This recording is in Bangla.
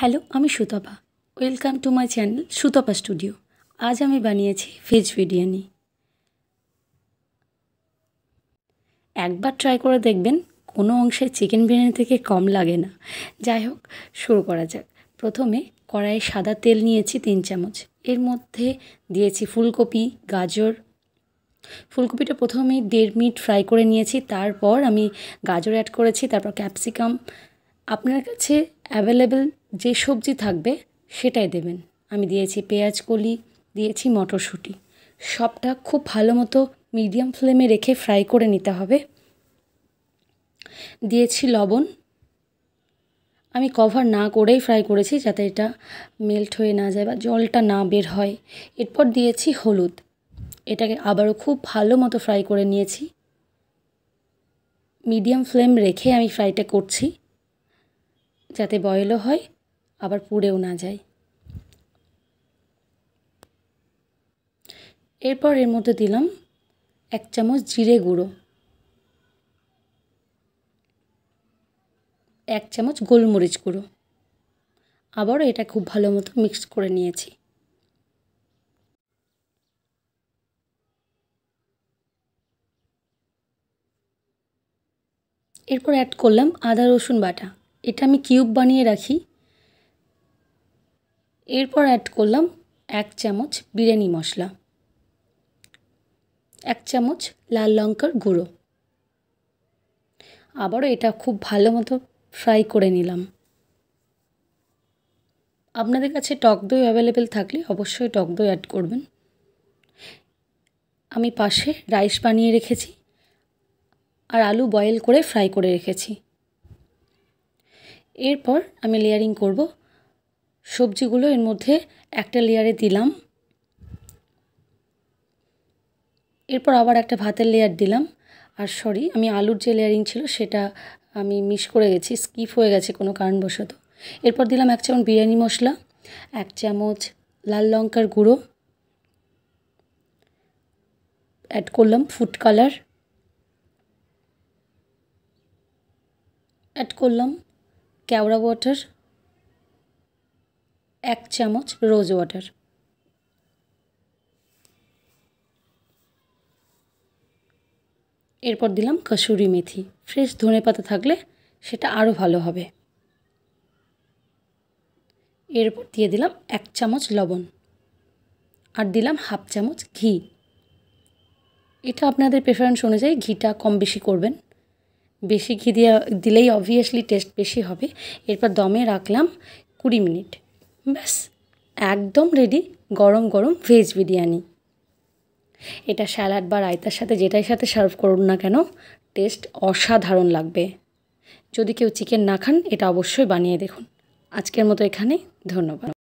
হ্যালো আমি Sutapa welcome to my channel Sutapa studio আজ আমি বানিয়েছি ভেজ বিরিয়ানি একবার ট্রাই করে দেখবেন কোনো অংশে চিকেন বিরিয়ানি থেকে কম লাগে না যাই হোক শুরু করা যাক প্রথমে কড়াইয়ে সাদা তেল নিয়েছি তিন চামচ এর মধ্যে দিয়েছি ফুলকপি গাজর ফুলকপিটা প্রথমে দেড় মিনিট ফ্রাই করে নিয়েছি তারপর আমি গাজর অ্যাড করেছি তারপর ক্যাপসিকাম আপনার কাছে অ্যাভেলেবেল যে সবজি থাকবে সেটাই দেবেন আমি দিয়েছি পেঁয়াজ কলি দিয়েছি মটরশুঁটি সবটা খুব ভালো মতো মিডিয়াম ফ্লেমে রেখে ফ্রাই করে নিতে হবে দিয়েছি লবণ আমি কভার না করেই ফ্রাই করেছি যাতে এটা মেল্ট হয়ে না যায় বা জলটা না বের হয় এরপর দিয়েছি হলুদ এটাকে আবারও খুব ভালো মতো ফ্রাই করে নিয়েছি মিডিয়াম ফ্লেম রেখে আমি ফ্রাইটা করছি যাতে বয়েলও হয় আবার পুড়েও না যায় এরপর এর মধ্যে দিলাম এক চামচ জিরে গুঁড়ো এক চামচ গোলমরিচ গুঁড়ো আবারও এটা খুব ভালো মতো মিক্স করে নিয়েছি এরপর অ্যাড করলাম আদা রসুন বাটা এটা আমি কিউব বানিয়ে রাখি এরপর অ্যাড করলাম এক চামচ বিরিয়ানি মশলা এক চামচ লাল লঙ্কার গুঁড়ো আবারও এটা খুব ভালো মতো ফ্রাই করে নিলাম আপনাদের কাছে টক দই অ্যাভেলেবেল থাকলে অবশ্যই টক দই অ্যাড করবেন আমি পাশে রাইস বানিয়ে রেখেছি আর আলু বয়েল করে ফ্রাই করে রেখেছি এরপর আমি লেয়ারিং করব সবজিগুলো এর মধ্যে একটা লেয়ারে দিলাম এরপর আবার একটা ভাতের লেয়ার দিলাম আর সরি আমি আলুর যে লেয়ারিং ছিল সেটা আমি মিস করে গেছি স্কিপ হয়ে গেছে কোনো কারণবশত এরপর দিলাম এক চামচ বিরিয়ানি মশলা এক চামচ লাল লঙ্কার গুঁড়ো অ্যাড করলাম ফুড কালার অ্যাড করলাম কেওড়া ওয়াটার এক চামচ রোজ ওয়াটার এরপর দিলাম কসুরি মেথি ফ্রেশ ধনে পাতা থাকলে সেটা আরও ভালো হবে এরপর দিয়ে দিলাম এক চামচ লবণ আর দিলাম হাফ চামচ ঘি এটা আপনাদের প্রেফারেন্স অনুযায়ী ঘিটা কম বেশি করবেন বেশি ঘি দিয়ে দিলেই অবভিয়াসলি টেস্ট বেশি হবে এরপর দমে রাখলাম কুড়ি মিনিট ব্যাস একদম রেডি গরম গরম ভেজ বিরিয়ানি এটা স্যালাড বা রায়তার সাথে যেটাই সাথে সার্ভ করুন না কেন টেস্ট অসাধারণ লাগবে যদি কেউ চিকেন না খান এটা অবশ্যই বানিয়ে দেখুন আজকের মতো এখানে ধন্যবাদ